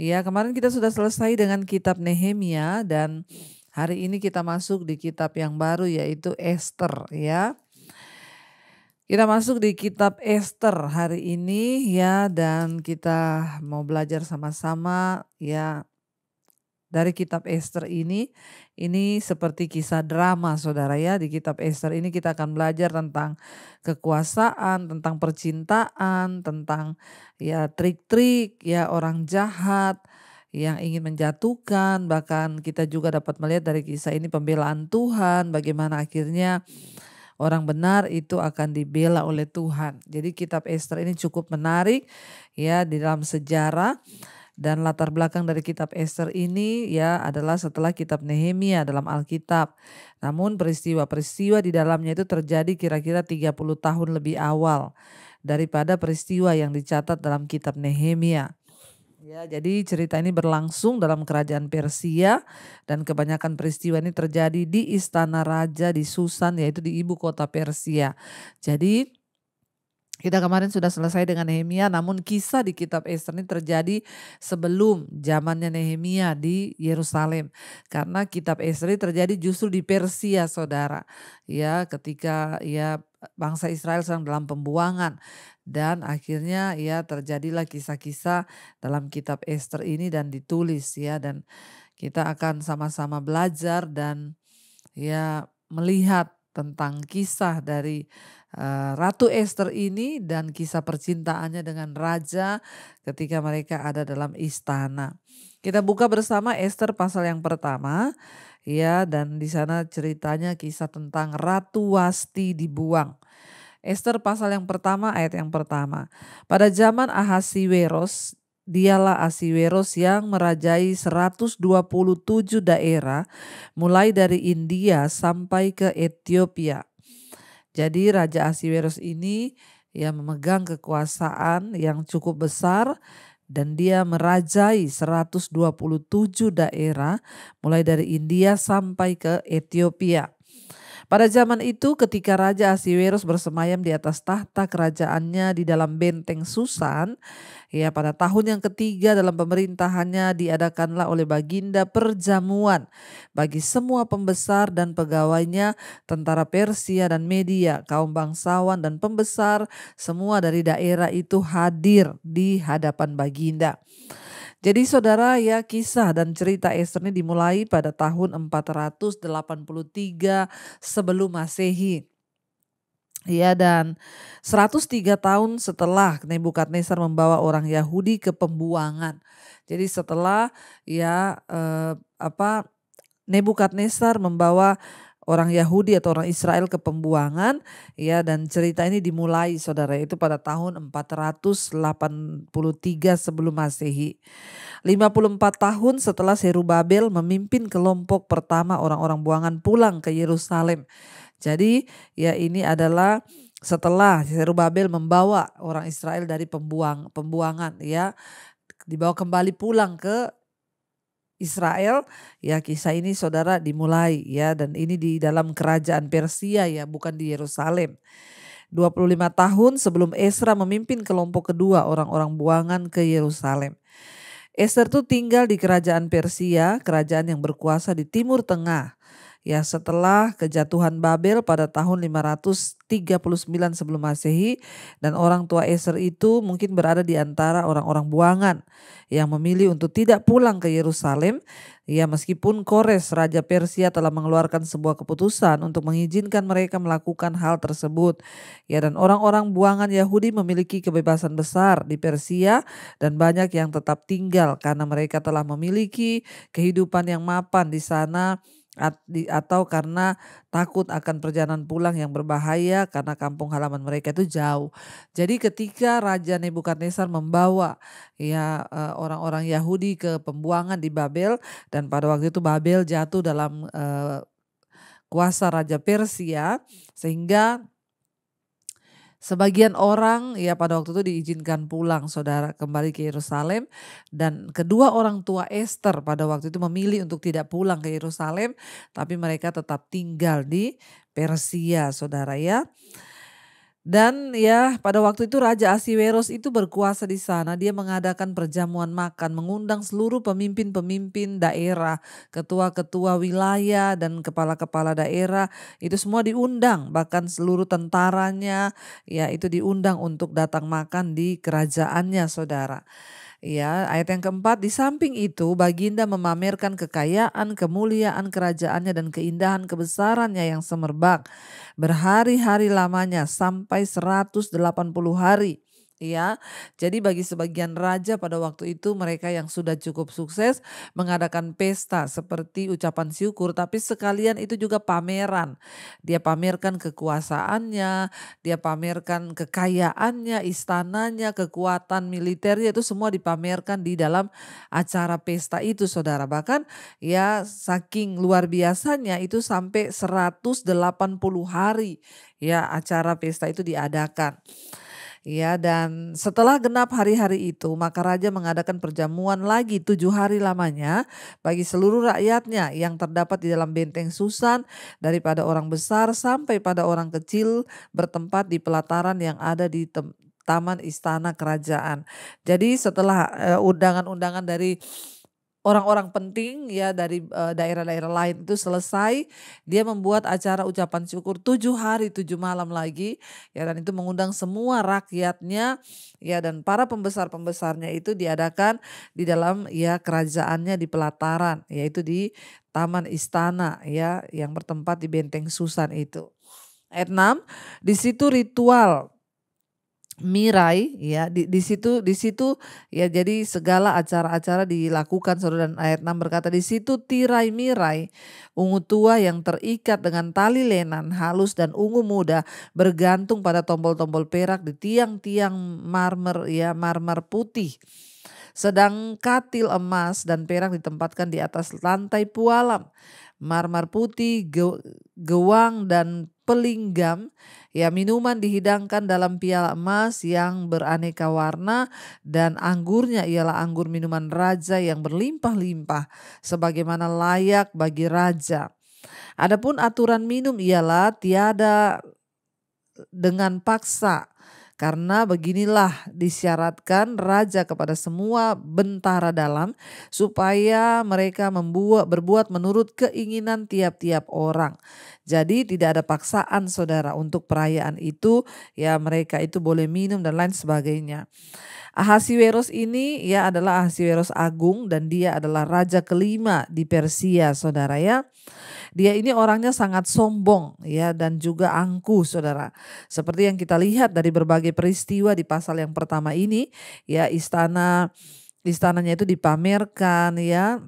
Ya, kemarin kita sudah selesai dengan kitab Nehemia dan hari ini kita masuk di kitab yang baru yaitu Esther ya. Kita masuk di kitab Esther hari ini ya dan kita mau belajar sama-sama ya dari kitab Esther ini ini seperti kisah drama Saudara ya di kitab Esther ini kita akan belajar tentang kekuasaan, tentang percintaan, tentang ya trik-trik ya orang jahat yang ingin menjatuhkan bahkan kita juga dapat melihat dari kisah ini pembelaan Tuhan bagaimana akhirnya orang benar itu akan dibela oleh Tuhan. Jadi kitab Esther ini cukup menarik ya di dalam sejarah dan latar belakang dari kitab Esther ini ya adalah setelah kitab Nehemia dalam Alkitab. Namun peristiwa-peristiwa di dalamnya itu terjadi kira-kira 30 tahun lebih awal daripada peristiwa yang dicatat dalam kitab Nehemia. Ya, jadi cerita ini berlangsung dalam kerajaan Persia dan kebanyakan peristiwa ini terjadi di istana raja di Susan yaitu di ibu kota Persia. Jadi kita kemarin sudah selesai dengan Nehemia, namun kisah di kitab Esther ini terjadi sebelum zamannya Nehemia di Yerusalem. Karena kitab Esther ini terjadi justru di Persia, Saudara. Ya, ketika ya bangsa Israel sedang dalam pembuangan dan akhirnya ya terjadilah kisah-kisah dalam kitab Esther ini dan ditulis ya dan kita akan sama-sama belajar dan ya melihat tentang kisah dari Eh, Ratu Esther ini dan kisah percintaannya dengan raja ketika mereka ada dalam istana. Kita buka bersama Esther pasal yang pertama, ya, dan di sana ceritanya kisah tentang Ratu Wasti dibuang. Esther pasal yang pertama ayat yang pertama. Pada zaman Ahasiweros, dialah Asiweros yang merajai 127 daerah mulai dari India sampai ke Ethiopia. Jadi Raja Asiwerus ini ya memegang kekuasaan yang cukup besar dan dia merajai 127 daerah mulai dari India sampai ke Ethiopia. Pada zaman itu ketika Raja Asiwerus bersemayam di atas tahta kerajaannya di dalam benteng Susan, ya pada tahun yang ketiga dalam pemerintahannya diadakanlah oleh baginda perjamuan bagi semua pembesar dan pegawainya, tentara Persia dan Media, kaum bangsawan dan pembesar, semua dari daerah itu hadir di hadapan baginda. Jadi saudara ya kisah dan cerita Esther ini dimulai pada tahun 483 sebelum masehi. Ya dan 103 tahun setelah Nebukadnezar membawa orang Yahudi ke pembuangan. Jadi setelah ya eh, apa Nebukadnezar membawa orang Yahudi atau orang Israel ke pembuangan ya dan cerita ini dimulai saudara itu pada tahun 483 sebelum Masehi. 54 tahun setelah Babel memimpin kelompok pertama orang-orang buangan pulang ke Yerusalem. Jadi ya ini adalah setelah Babel membawa orang Israel dari pembuang pembuangan ya dibawa kembali pulang ke Israel ya kisah ini saudara dimulai ya dan ini di dalam kerajaan Persia ya bukan di Yerusalem. 25 tahun sebelum Esra memimpin kelompok kedua orang-orang buangan ke Yerusalem. Esther itu tinggal di kerajaan Persia, kerajaan yang berkuasa di Timur Tengah ya setelah kejatuhan Babel pada tahun 539 sebelum Masehi dan orang tua Eser itu mungkin berada di antara orang-orang buangan yang memilih untuk tidak pulang ke Yerusalem ya meskipun Kores raja Persia telah mengeluarkan sebuah keputusan untuk mengizinkan mereka melakukan hal tersebut ya dan orang-orang buangan Yahudi memiliki kebebasan besar di Persia dan banyak yang tetap tinggal karena mereka telah memiliki kehidupan yang mapan di sana atau karena takut akan perjalanan pulang yang berbahaya karena kampung halaman mereka itu jauh. Jadi ketika Raja Nebukadnezar membawa ya eh, orang-orang Yahudi ke pembuangan di Babel dan pada waktu itu Babel jatuh dalam uh, kuasa Raja Persia sehingga Sebagian orang ya pada waktu itu diizinkan pulang saudara kembali ke Yerusalem dan kedua orang tua Esther pada waktu itu memilih untuk tidak pulang ke Yerusalem tapi mereka tetap tinggal di Persia saudara ya. Dan ya pada waktu itu Raja Asiweros itu berkuasa di sana. Dia mengadakan perjamuan makan, mengundang seluruh pemimpin-pemimpin daerah, ketua-ketua wilayah dan kepala-kepala daerah. Itu semua diundang, bahkan seluruh tentaranya ya itu diundang untuk datang makan di kerajaannya saudara. Ya, ayat yang keempat, di samping itu Baginda memamerkan kekayaan, kemuliaan kerajaannya dan keindahan kebesarannya yang semerbak berhari-hari lamanya sampai 180 hari ya. Jadi bagi sebagian raja pada waktu itu mereka yang sudah cukup sukses mengadakan pesta seperti ucapan syukur tapi sekalian itu juga pameran. Dia pamerkan kekuasaannya, dia pamerkan kekayaannya, istananya, kekuatan militernya itu semua dipamerkan di dalam acara pesta itu Saudara. Bahkan ya saking luar biasanya itu sampai 180 hari ya acara pesta itu diadakan. Ya, dan setelah genap hari-hari itu, maka raja mengadakan perjamuan lagi tujuh hari lamanya bagi seluruh rakyatnya yang terdapat di dalam benteng Susan, daripada orang besar sampai pada orang kecil bertempat di pelataran yang ada di taman istana kerajaan. Jadi setelah eh, undangan-undangan uh, dari orang-orang penting ya dari eh, daerah-daerah lain itu selesai dia membuat acara ucapan syukur tujuh hari tujuh malam lagi ya dan itu mengundang semua rakyatnya ya dan para pembesar pembesarnya itu diadakan di dalam ya kerajaannya di pelataran yaitu di taman istana ya yang bertempat di benteng Susan itu ayat 6 di situ ritual Mirai ya di, di situ di situ ya jadi segala acara-acara dilakukan saudara dan ayat 6 berkata di situ tirai mirai ungu tua yang terikat dengan tali lenan halus dan ungu muda bergantung pada tombol-tombol perak di tiang-tiang marmer ya marmer putih sedang katil emas dan perak ditempatkan di atas lantai pualam marmer putih gewang dan pelinggam ya minuman dihidangkan dalam piala emas yang beraneka warna dan anggurnya ialah anggur minuman raja yang berlimpah-limpah sebagaimana layak bagi raja. Adapun aturan minum ialah tiada dengan paksa karena beginilah disyaratkan raja kepada semua bentara dalam supaya mereka membuat berbuat menurut keinginan tiap-tiap orang. Jadi tidak ada paksaan saudara untuk perayaan itu ya mereka itu boleh minum dan lain sebagainya. Ahasiweros ini ya adalah Ahasiweros Agung dan dia adalah raja kelima di Persia saudara ya. Dia ini orangnya sangat sombong ya dan juga angkuh saudara. Seperti yang kita lihat dari berbagai peristiwa di pasal yang pertama ini ya istana istananya itu dipamerkan ya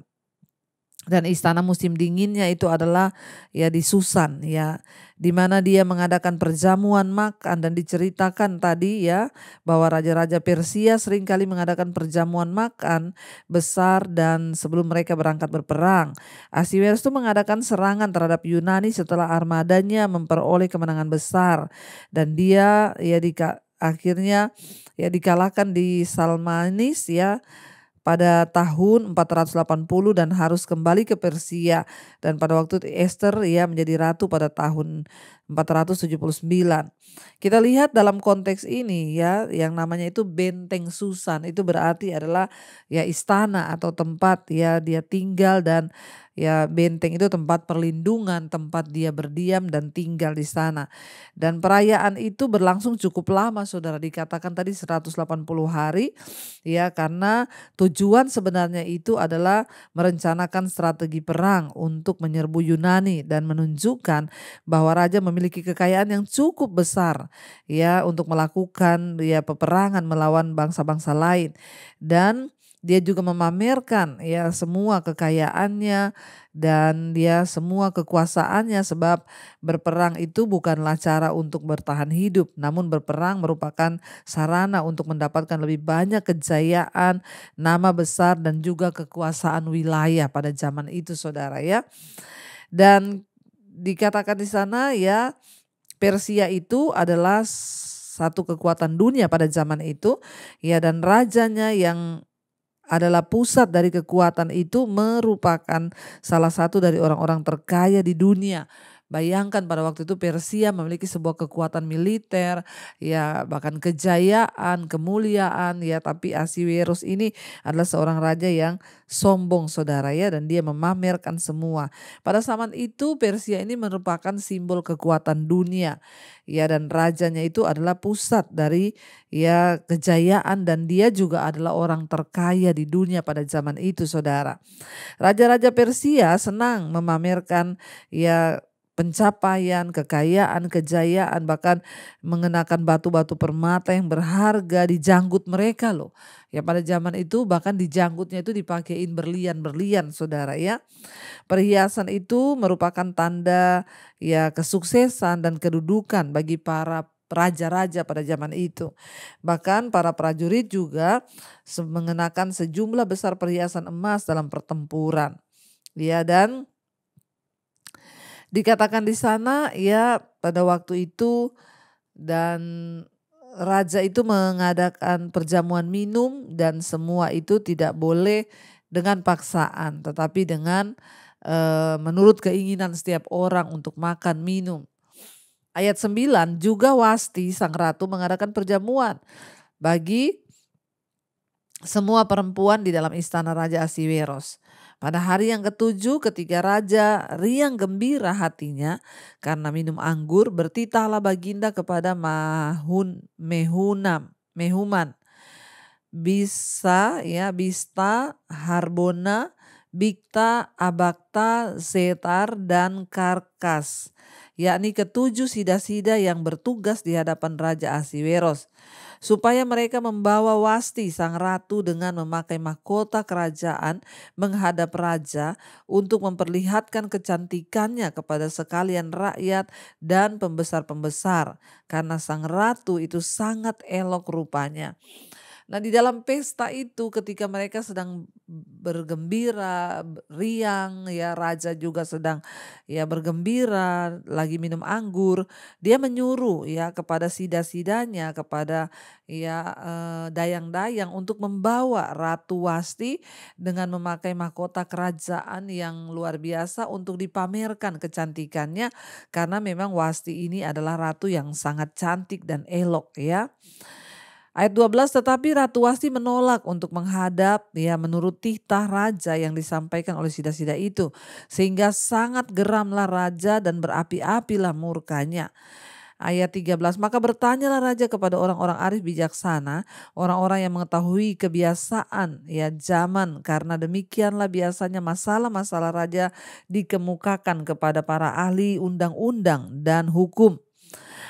dan istana musim dinginnya itu adalah ya di Susan ya di mana dia mengadakan perjamuan makan dan diceritakan tadi ya bahwa raja-raja Persia seringkali mengadakan perjamuan makan besar dan sebelum mereka berangkat berperang Asiwerus itu mengadakan serangan terhadap Yunani setelah armadanya memperoleh kemenangan besar dan dia ya di akhirnya ya dikalahkan di Salmanis ya pada tahun 480 dan harus kembali ke Persia dan pada waktu itu Esther ya menjadi ratu pada tahun 479. Kita lihat dalam konteks ini ya yang namanya itu benteng Susan itu berarti adalah ya istana atau tempat ya dia tinggal dan Ya, benteng itu tempat perlindungan, tempat dia berdiam dan tinggal di sana. Dan perayaan itu berlangsung cukup lama, Saudara dikatakan tadi 180 hari ya karena tujuan sebenarnya itu adalah merencanakan strategi perang untuk menyerbu Yunani dan menunjukkan bahwa raja memiliki kekayaan yang cukup besar ya untuk melakukan ya peperangan melawan bangsa-bangsa lain dan dia juga memamerkan ya semua kekayaannya dan dia semua kekuasaannya sebab berperang itu bukanlah cara untuk bertahan hidup namun berperang merupakan sarana untuk mendapatkan lebih banyak kejayaan, nama besar dan juga kekuasaan wilayah pada zaman itu Saudara ya. Dan dikatakan di sana ya Persia itu adalah satu kekuatan dunia pada zaman itu ya dan rajanya yang adalah pusat dari kekuatan itu merupakan salah satu dari orang-orang terkaya di dunia Bayangkan pada waktu itu Persia memiliki sebuah kekuatan militer, ya bahkan kejayaan, kemuliaan, ya tapi Asiwirus ini adalah seorang raja yang sombong saudara ya dan dia memamerkan semua. Pada zaman itu Persia ini merupakan simbol kekuatan dunia. Ya dan rajanya itu adalah pusat dari ya kejayaan dan dia juga adalah orang terkaya di dunia pada zaman itu saudara. Raja-raja Persia senang memamerkan ya pencapaian, kekayaan, kejayaan, bahkan mengenakan batu-batu permata yang berharga di janggut mereka loh. Ya pada zaman itu bahkan di janggutnya itu dipakein berlian-berlian saudara ya. Perhiasan itu merupakan tanda ya kesuksesan dan kedudukan bagi para raja-raja pada zaman itu. Bahkan para prajurit juga mengenakan sejumlah besar perhiasan emas dalam pertempuran. Ya dan Dikatakan di sana ya pada waktu itu dan raja itu mengadakan perjamuan minum dan semua itu tidak boleh dengan paksaan tetapi dengan e, menurut keinginan setiap orang untuk makan minum. Ayat 9 juga Wasti sang ratu mengadakan perjamuan bagi semua perempuan di dalam istana raja Asiweros. Pada hari yang ketujuh ketiga raja riang gembira hatinya karena minum anggur bertitahlah baginda kepada Mahun Mehunam Mehuman bisa ya Bista Harbona Bikta, Abakta, Setar, dan Karkas, yakni ketujuh sida-sida yang bertugas di hadapan Raja Asiweros supaya mereka membawa Wasti sang ratu dengan memakai mahkota kerajaan menghadap raja untuk memperlihatkan kecantikannya kepada sekalian rakyat dan pembesar-pembesar karena sang ratu itu sangat elok rupanya. Nah, di dalam pesta itu ketika mereka sedang bergembira, riang, ya raja juga sedang ya bergembira, lagi minum anggur, dia menyuruh ya kepada sida-sidanya, kepada ya eh, dayang-dayang eh, untuk membawa Ratu Wasti dengan memakai mahkota kerajaan yang luar biasa untuk dipamerkan kecantikannya karena memang Wasti ini adalah ratu yang sangat cantik dan elok ya. Ayat 12 tetapi Ratu Wasti menolak untuk menghadap ya menuruti titah raja yang disampaikan oleh sida-sida itu sehingga sangat geramlah raja dan berapi-apilah murkanya. Ayat 13, maka bertanyalah raja kepada orang-orang arif bijaksana, orang-orang yang mengetahui kebiasaan ya zaman karena demikianlah biasanya masalah-masalah raja dikemukakan kepada para ahli undang-undang dan hukum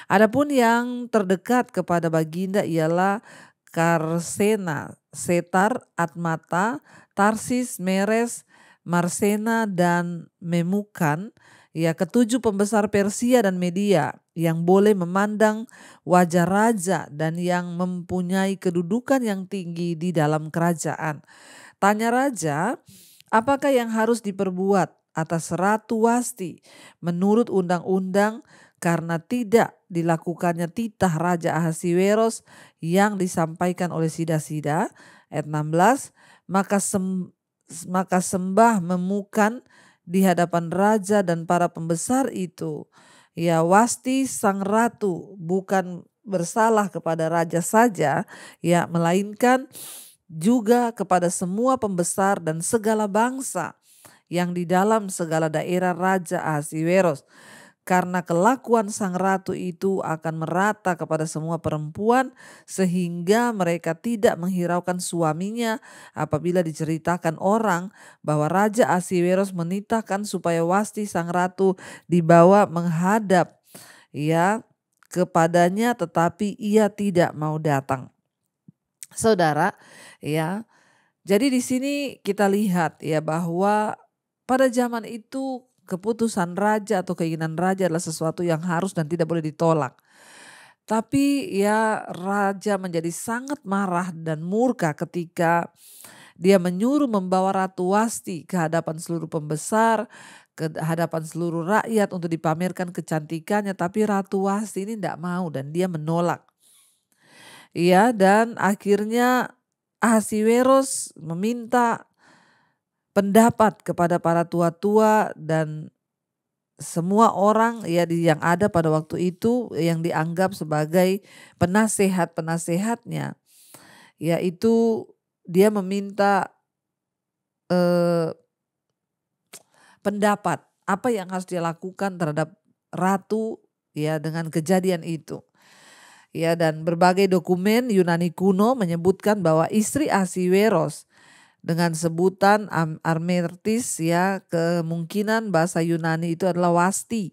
Adapun yang terdekat kepada Baginda ialah Karsena, Setar, Atmata, Tarsis, Meres, Marsena, dan Memukan, ya ketujuh pembesar Persia dan Media yang boleh memandang wajah raja dan yang mempunyai kedudukan yang tinggi di dalam kerajaan. Tanya raja, apakah yang harus diperbuat atas Ratu Wasti menurut undang-undang karena tidak dilakukannya titah Raja Ahasiweros yang disampaikan oleh Sida-Sida ayat 16 maka sem, maka sembah memukan di hadapan raja dan para pembesar itu ya Wasti sang ratu bukan bersalah kepada raja saja ya melainkan juga kepada semua pembesar dan segala bangsa yang di dalam segala daerah raja Ahasiweros karena kelakuan sang ratu itu akan merata kepada semua perempuan sehingga mereka tidak menghiraukan suaminya apabila diceritakan orang bahwa Raja Asiweros menitahkan supaya Wasti sang ratu dibawa menghadap ya kepadanya tetapi ia tidak mau datang. Saudara, ya. Jadi di sini kita lihat ya bahwa pada zaman itu keputusan raja atau keinginan raja adalah sesuatu yang harus dan tidak boleh ditolak. Tapi ya raja menjadi sangat marah dan murka ketika dia menyuruh membawa Ratu Wasti ke hadapan seluruh pembesar, ke hadapan seluruh rakyat untuk dipamerkan kecantikannya. Tapi Ratu Wasti ini tidak mau dan dia menolak. Iya dan akhirnya Ahasiweros meminta pendapat kepada para tua-tua dan semua orang ya di, yang ada pada waktu itu yang dianggap sebagai penasehat-penasehatnya yaitu dia meminta eh, pendapat apa yang harus dia lakukan terhadap ratu ya dengan kejadian itu. Ya dan berbagai dokumen Yunani kuno menyebutkan bahwa istri Asiweros dengan sebutan Armertis ya kemungkinan bahasa Yunani itu adalah wasti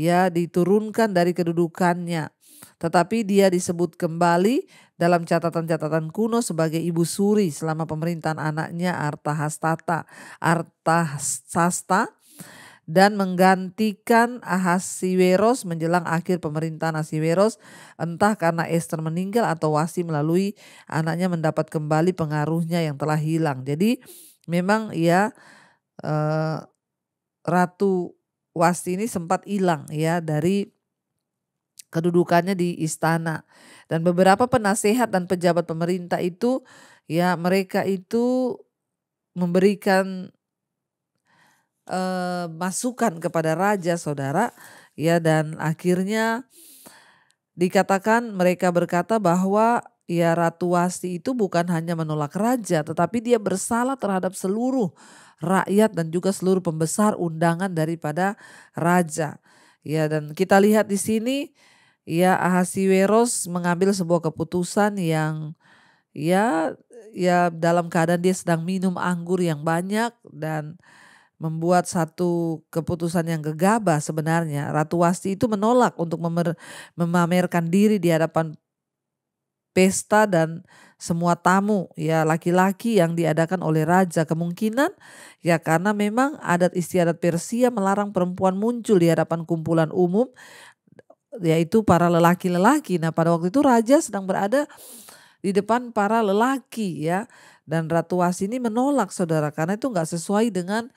ya diturunkan dari kedudukannya tetapi dia disebut kembali dalam catatan-catatan kuno sebagai ibu suri selama pemerintahan anaknya Artahastata Artahasta dan menggantikan Ahasiweros menjelang akhir pemerintahan Ahasiweros entah karena Esther meninggal atau Wasi melalui anaknya mendapat kembali pengaruhnya yang telah hilang. Jadi memang ya eh, Ratu Wasi ini sempat hilang ya dari kedudukannya di istana dan beberapa penasehat dan pejabat pemerintah itu ya mereka itu memberikan eh, masukan kepada raja saudara ya dan akhirnya dikatakan mereka berkata bahwa ya Ratu Wasti itu bukan hanya menolak raja tetapi dia bersalah terhadap seluruh rakyat dan juga seluruh pembesar undangan daripada raja. Ya dan kita lihat di sini ya Ahasiweros mengambil sebuah keputusan yang ya ya dalam keadaan dia sedang minum anggur yang banyak dan membuat satu keputusan yang gegabah sebenarnya. Ratu Wasti itu menolak untuk memamerkan diri di hadapan pesta dan semua tamu ya laki-laki yang diadakan oleh raja kemungkinan ya karena memang adat istiadat Persia melarang perempuan muncul di hadapan kumpulan umum yaitu para lelaki-lelaki. Nah, pada waktu itu raja sedang berada di depan para lelaki ya dan Ratu Wasi ini menolak saudara karena itu nggak sesuai dengan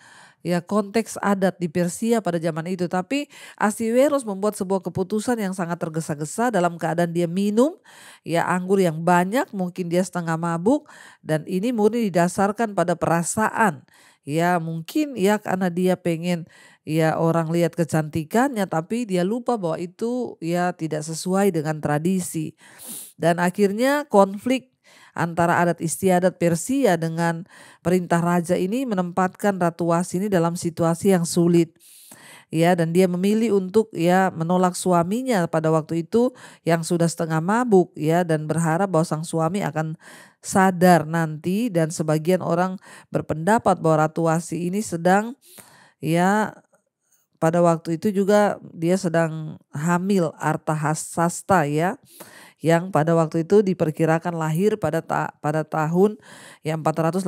ya konteks adat di Persia pada zaman itu. Tapi Asiweros membuat sebuah keputusan yang sangat tergesa-gesa dalam keadaan dia minum ya anggur yang banyak, mungkin dia setengah mabuk dan ini murni didasarkan pada perasaan. Ya mungkin ya karena dia pengen ya orang lihat kecantikannya tapi dia lupa bahwa itu ya tidak sesuai dengan tradisi. Dan akhirnya konflik antara adat istiadat Persia dengan perintah raja ini menempatkan Ratu Was ini dalam situasi yang sulit. Ya, dan dia memilih untuk ya menolak suaminya pada waktu itu yang sudah setengah mabuk ya dan berharap bahwa sang suami akan sadar nanti dan sebagian orang berpendapat bahwa Ratu Wasi ini sedang ya pada waktu itu juga dia sedang hamil Arta Sasta ya yang pada waktu itu diperkirakan lahir pada ta pada tahun yang 483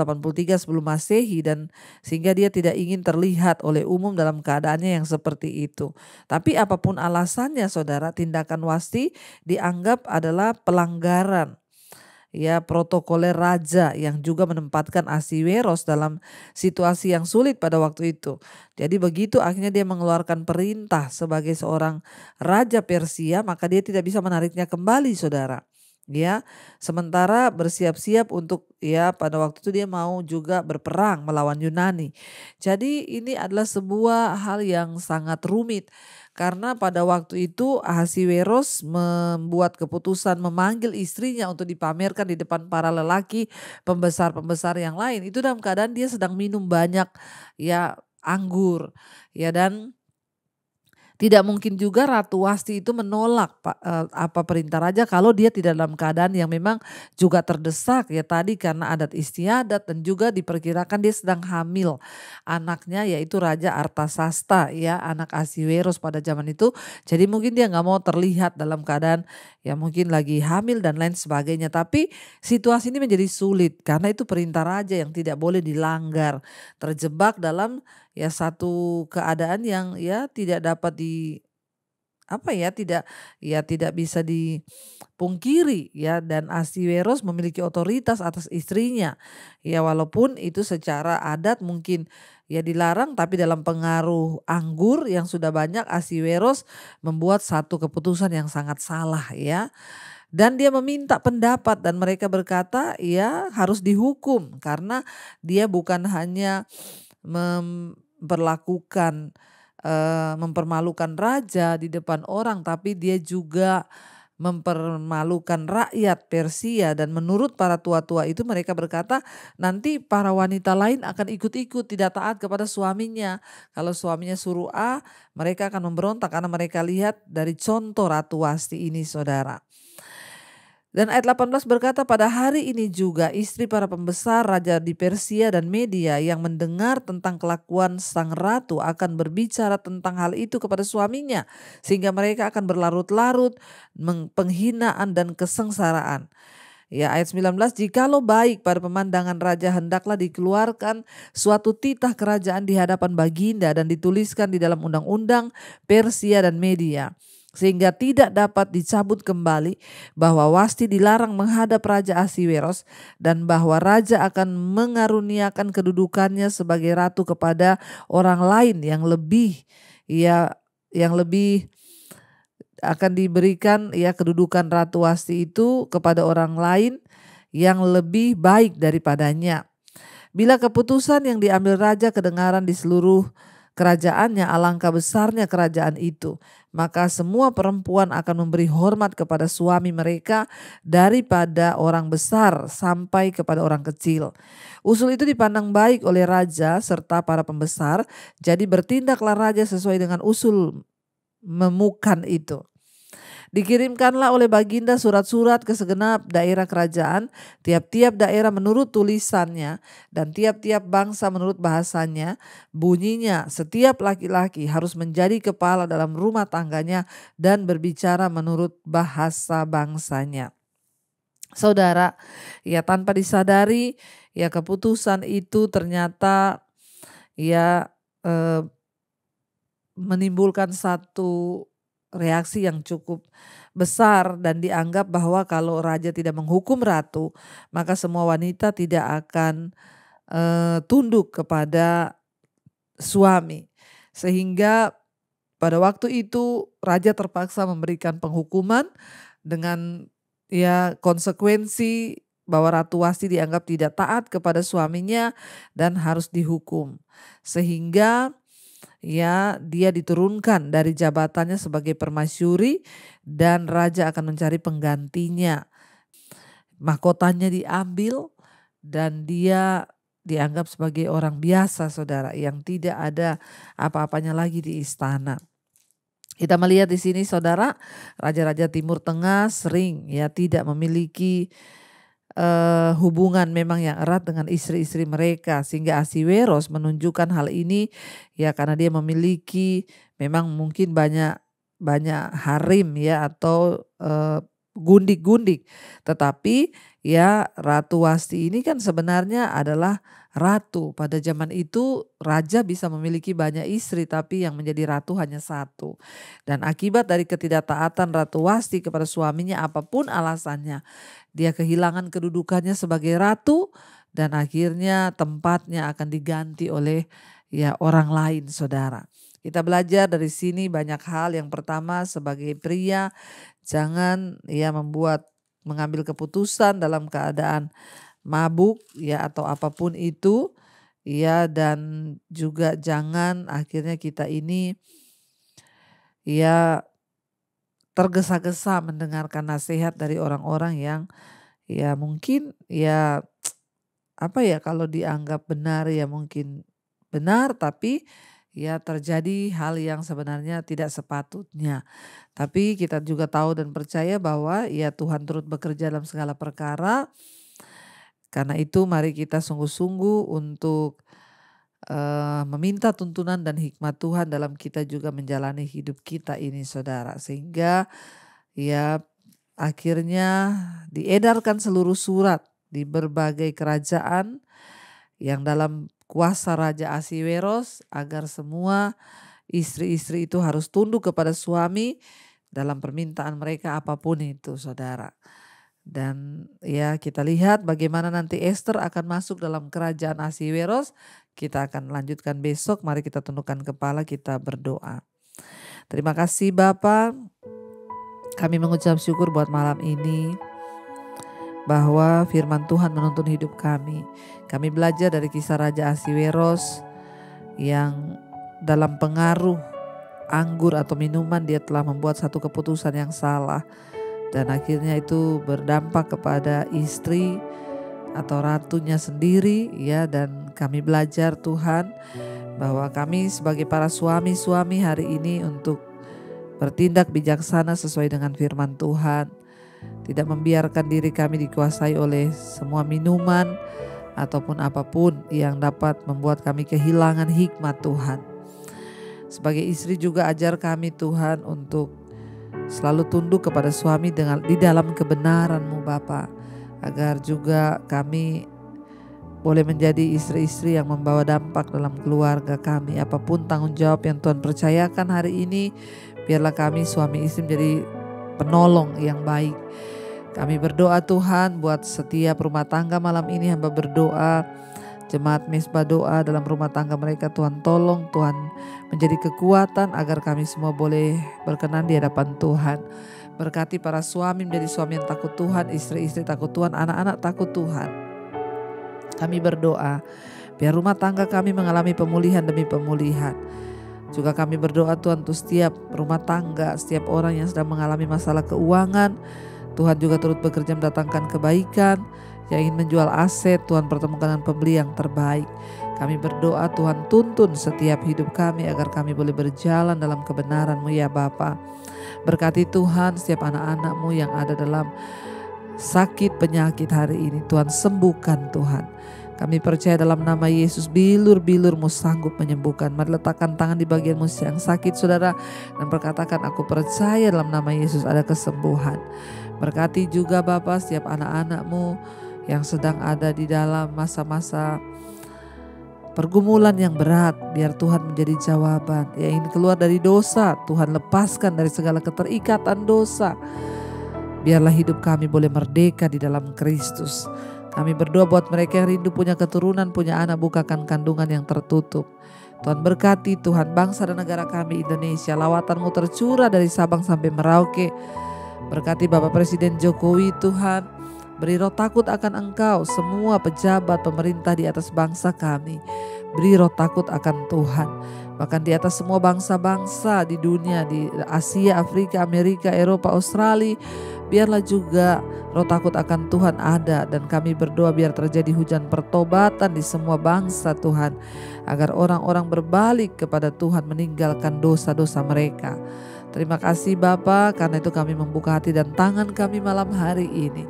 sebelum Masehi dan sehingga dia tidak ingin terlihat oleh umum dalam keadaannya yang seperti itu. Tapi apapun alasannya Saudara, tindakan wasti dianggap adalah pelanggaran ya protokoler raja yang juga menempatkan Asiweros dalam situasi yang sulit pada waktu itu. Jadi begitu akhirnya dia mengeluarkan perintah sebagai seorang raja Persia, maka dia tidak bisa menariknya kembali, Saudara ya sementara bersiap-siap untuk ya pada waktu itu dia mau juga berperang melawan Yunani. Jadi ini adalah sebuah hal yang sangat rumit karena pada waktu itu Ahasiweros membuat keputusan memanggil istrinya untuk dipamerkan di depan para lelaki pembesar-pembesar yang lain. Itu dalam keadaan dia sedang minum banyak ya anggur ya dan tidak mungkin juga Ratu Wasti itu menolak eh, apa perintah raja kalau dia tidak dalam keadaan yang memang juga terdesak ya tadi karena adat istiadat dan juga diperkirakan dia sedang hamil anaknya yaitu Raja Artasasta ya anak Asiweros pada zaman itu. Jadi mungkin dia nggak mau terlihat dalam keadaan ya mungkin lagi hamil dan lain sebagainya. Tapi situasi ini menjadi sulit karena itu perintah raja yang tidak boleh dilanggar terjebak dalam ya satu keadaan yang ya tidak dapat di apa ya tidak ya tidak bisa dipungkiri ya dan Asiweros memiliki otoritas atas istrinya ya walaupun itu secara adat mungkin ya dilarang tapi dalam pengaruh anggur yang sudah banyak Asiweros membuat satu keputusan yang sangat salah ya dan dia meminta pendapat dan mereka berkata ya harus dihukum karena dia bukan hanya mem, memperlakukan uh, mempermalukan raja di depan orang tapi dia juga mempermalukan rakyat Persia dan menurut para tua-tua itu mereka berkata nanti para wanita lain akan ikut-ikut tidak taat kepada suaminya. Kalau suaminya suruh A, mereka akan memberontak karena mereka lihat dari contoh Ratu Wasti ini saudara. Dan ayat 18 berkata, pada hari ini juga istri para pembesar raja di Persia dan Media yang mendengar tentang kelakuan sang ratu akan berbicara tentang hal itu kepada suaminya. Sehingga mereka akan berlarut-larut, penghinaan dan kesengsaraan. Ya ayat 19, jikalau baik pada pemandangan raja hendaklah dikeluarkan suatu titah kerajaan di hadapan baginda dan dituliskan di dalam undang-undang Persia dan Media sehingga tidak dapat dicabut kembali bahwa Wasti dilarang menghadap Raja Asiweros dan bahwa raja akan mengaruniakan kedudukannya sebagai ratu kepada orang lain yang lebih ya yang lebih akan diberikan ya kedudukan ratu Wasti itu kepada orang lain yang lebih baik daripadanya. Bila keputusan yang diambil raja kedengaran di seluruh kerajaannya, alangkah besarnya kerajaan itu. Maka semua perempuan akan memberi hormat kepada suami mereka daripada orang besar sampai kepada orang kecil. Usul itu dipandang baik oleh raja serta para pembesar, jadi bertindaklah raja sesuai dengan usul memukan itu. Dikirimkanlah oleh Baginda surat-surat ke segenap daerah kerajaan, tiap-tiap daerah menurut tulisannya, dan tiap-tiap bangsa menurut bahasanya. Bunyinya, setiap laki-laki harus menjadi kepala dalam rumah tangganya dan berbicara menurut bahasa bangsanya. Saudara, ya tanpa disadari, ya keputusan itu ternyata ya eh, menimbulkan satu reaksi yang cukup besar dan dianggap bahwa kalau raja tidak menghukum ratu, maka semua wanita tidak akan e, tunduk kepada suami. Sehingga pada waktu itu raja terpaksa memberikan penghukuman dengan ya konsekuensi bahwa Ratu Wasti dianggap tidak taat kepada suaminya dan harus dihukum. Sehingga ya dia diturunkan dari jabatannya sebagai permasyuri dan raja akan mencari penggantinya. Mahkotanya diambil dan dia dianggap sebagai orang biasa saudara yang tidak ada apa-apanya lagi di istana. Kita melihat di sini saudara, raja-raja Timur Tengah sering ya tidak memiliki eh, hubungan memang yang erat dengan istri-istri mereka sehingga Asiweros menunjukkan hal ini ya karena dia memiliki memang mungkin banyak banyak harim ya atau eh, gundik-gundik tetapi ya Ratu Wasti ini kan sebenarnya adalah ratu. Pada zaman itu raja bisa memiliki banyak istri tapi yang menjadi ratu hanya satu. Dan akibat dari ketidaktaatan Ratu Wasti kepada suaminya apapun alasannya. Dia kehilangan kedudukannya sebagai ratu dan akhirnya tempatnya akan diganti oleh ya orang lain saudara. Kita belajar dari sini banyak hal. Yang pertama sebagai pria jangan ya membuat mengambil keputusan dalam keadaan mabuk ya atau apapun itu ya dan juga jangan akhirnya kita ini ya tergesa-gesa mendengarkan nasihat dari orang-orang yang ya mungkin ya apa ya kalau dianggap benar ya mungkin benar tapi ya terjadi hal yang sebenarnya tidak sepatutnya. Tapi kita juga tahu dan percaya bahwa ya Tuhan turut bekerja dalam segala perkara karena itu mari kita sungguh-sungguh untuk uh, meminta tuntunan dan hikmat Tuhan dalam kita juga menjalani hidup kita ini saudara. Sehingga ya akhirnya diedarkan seluruh surat di berbagai kerajaan yang dalam kuasa Raja Asiweros agar semua istri-istri itu harus tunduk kepada suami dalam permintaan mereka apapun itu saudara. Dan ya kita lihat bagaimana nanti Esther akan masuk dalam kerajaan Asiweros. Kita akan lanjutkan besok. Mari kita tundukkan kepala, kita berdoa. Terima kasih Bapak. Kami mengucap syukur buat malam ini bahwa firman Tuhan menuntun hidup kami. Kami belajar dari kisah Raja Asiweros yang dalam pengaruh anggur atau minuman dia telah membuat satu keputusan yang salah dan akhirnya itu berdampak kepada istri atau ratunya sendiri ya dan kami belajar Tuhan bahwa kami sebagai para suami-suami hari ini untuk bertindak bijaksana sesuai dengan firman Tuhan tidak membiarkan diri kami dikuasai oleh semua minuman ataupun apapun yang dapat membuat kami kehilangan hikmat Tuhan sebagai istri juga ajar kami Tuhan untuk selalu tunduk kepada suami dengan di dalam kebenaranmu Bapa, agar juga kami boleh menjadi istri-istri yang membawa dampak dalam keluarga kami. Apapun tanggung jawab yang Tuhan percayakan hari ini, biarlah kami suami istri menjadi penolong yang baik. Kami berdoa Tuhan buat setiap rumah tangga malam ini hamba berdoa Jemaat misbah doa dalam rumah tangga mereka Tuhan tolong Tuhan menjadi kekuatan agar kami semua boleh berkenan di hadapan Tuhan. Berkati para suami menjadi suami yang takut Tuhan, istri-istri takut Tuhan, anak-anak takut Tuhan. Kami berdoa biar rumah tangga kami mengalami pemulihan demi pemulihan. Juga kami berdoa Tuhan untuk setiap rumah tangga, setiap orang yang sedang mengalami masalah keuangan, Tuhan juga turut bekerja mendatangkan kebaikan, yang ingin menjual aset, Tuhan pertemukan dengan pembeli yang terbaik. Kami berdoa Tuhan tuntun setiap hidup kami agar kami boleh berjalan dalam kebenaran-Mu ya Bapa. Berkati Tuhan setiap anak-anak-Mu yang ada dalam sakit penyakit hari ini. Tuhan sembuhkan Tuhan. Kami percaya dalam nama Yesus bilur-bilurmu sanggup menyembuhkan. Mari letakkan tangan di bagianmu yang sakit saudara dan perkatakan aku percaya dalam nama Yesus ada kesembuhan. Berkati juga Bapak setiap anak-anakmu yang sedang ada di dalam masa-masa pergumulan yang berat, biar Tuhan menjadi jawaban. Yang ingin keluar dari dosa, Tuhan lepaskan dari segala keterikatan dosa. Biarlah hidup kami boleh merdeka di dalam Kristus. Kami berdoa buat mereka yang rindu punya keturunan, punya anak, bukakan kandungan yang tertutup. Tuhan berkati Tuhan bangsa dan negara kami Indonesia. Lawatanmu tercurah dari Sabang sampai Merauke. Berkati Bapak Presiden Jokowi Tuhan Beri roh takut akan engkau semua pejabat pemerintah di atas bangsa kami. Beri roh takut akan Tuhan. Bahkan di atas semua bangsa-bangsa di dunia, di Asia, Afrika, Amerika, Eropa, Australia. Biarlah juga roh takut akan Tuhan ada dan kami berdoa biar terjadi hujan pertobatan di semua bangsa Tuhan. Agar orang-orang berbalik kepada Tuhan meninggalkan dosa-dosa mereka. Terima kasih Bapak karena itu kami membuka hati dan tangan kami malam hari ini.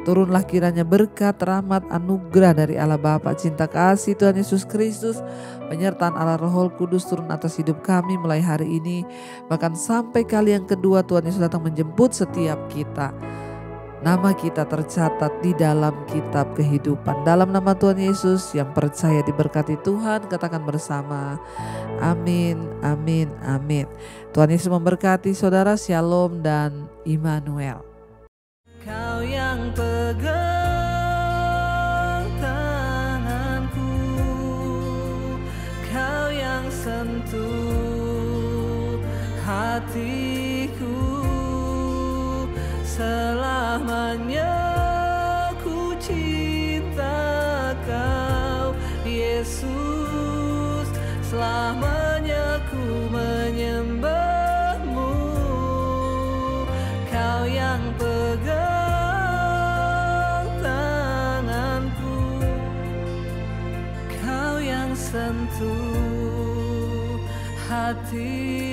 Turunlah kiranya berkat, rahmat, anugerah dari Allah Bapa, cinta kasih Tuhan Yesus Kristus, penyertaan Allah Roh Kudus turun atas hidup kami mulai hari ini, bahkan sampai kali yang kedua Tuhan Yesus datang menjemput setiap kita. Nama kita tercatat di dalam kitab kehidupan. Dalam nama Tuhan Yesus yang percaya diberkati Tuhan, katakan bersama. Amin, amin, amin. Tuhan Yesus memberkati saudara, shalom dan Immanuel. Kau yang pegang tanganku Kau yang sentuh hatiku Selamanya ku cinta kau Yesus Selamat ti.